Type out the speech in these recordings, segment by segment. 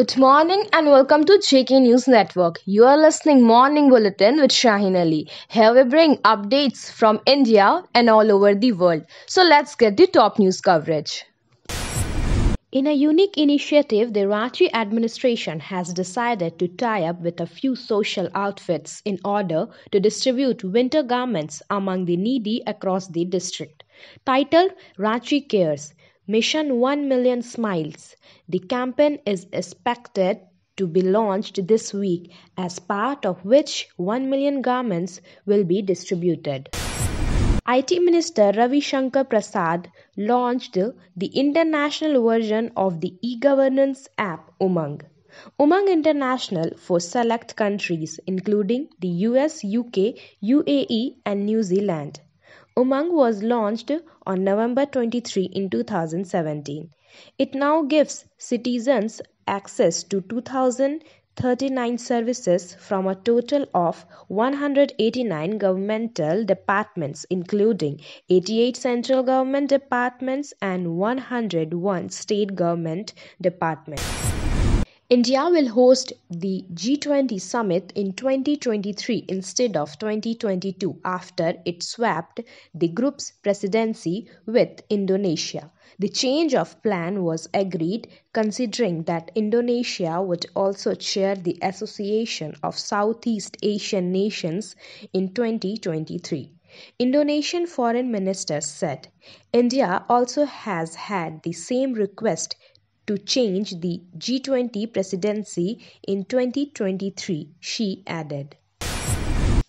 Good morning and welcome to JK News Network. You are listening Morning Bulletin with Shaheen Ali. Here we bring updates from India and all over the world. So let's get the top news coverage. In a unique initiative, the Rachi administration has decided to tie up with a few social outfits in order to distribute winter garments among the needy across the district. Titled Rachi Cares, Mission 1 Million Smiles. The campaign is expected to be launched this week, as part of which 1 million garments will be distributed. IT Minister Ravi Shankar Prasad launched the international version of the e governance app Umang. Umang International for select countries including the US, UK, UAE, and New Zealand. Umang was launched on November 23 in 2017. It now gives citizens access to 2039 services from a total of 189 governmental departments including 88 central government departments and 101 state government departments. India will host the G20 summit in 2023 instead of 2022 after it swapped the group's presidency with Indonesia. The change of plan was agreed considering that Indonesia would also chair the Association of Southeast Asian Nations in 2023. Indonesian Foreign Minister said India also has had the same request to change the G20 presidency in 2023, she added.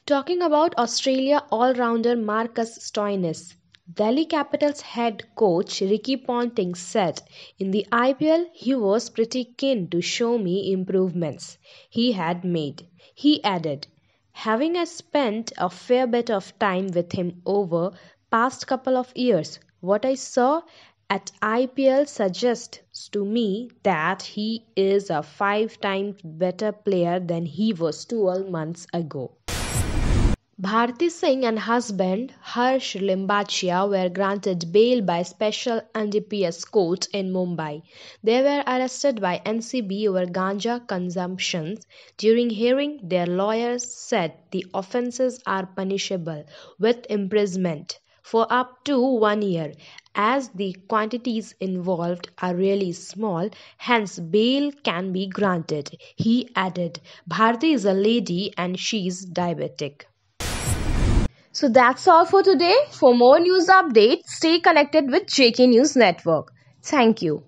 Talking about Australia all-rounder Marcus Stoinis, Delhi Capitals head coach Ricky Ponting said, In the IPL, he was pretty keen to show me improvements he had made. He added, Having spent a fair bit of time with him over past couple of years, what I saw at IPL suggests to me that he is a five times better player than he was 12 months ago. Bharti Singh and husband Harsh Limbachia were granted bail by Special NDPS court in Mumbai. They were arrested by NCB over ganja consumption. During hearing, their lawyers said the offences are punishable with imprisonment for up to one year as the quantities involved are really small, hence bail can be granted. He added, Bharti is a lady and she's diabetic. So that's all for today. For more news updates, stay connected with JK News Network. Thank you.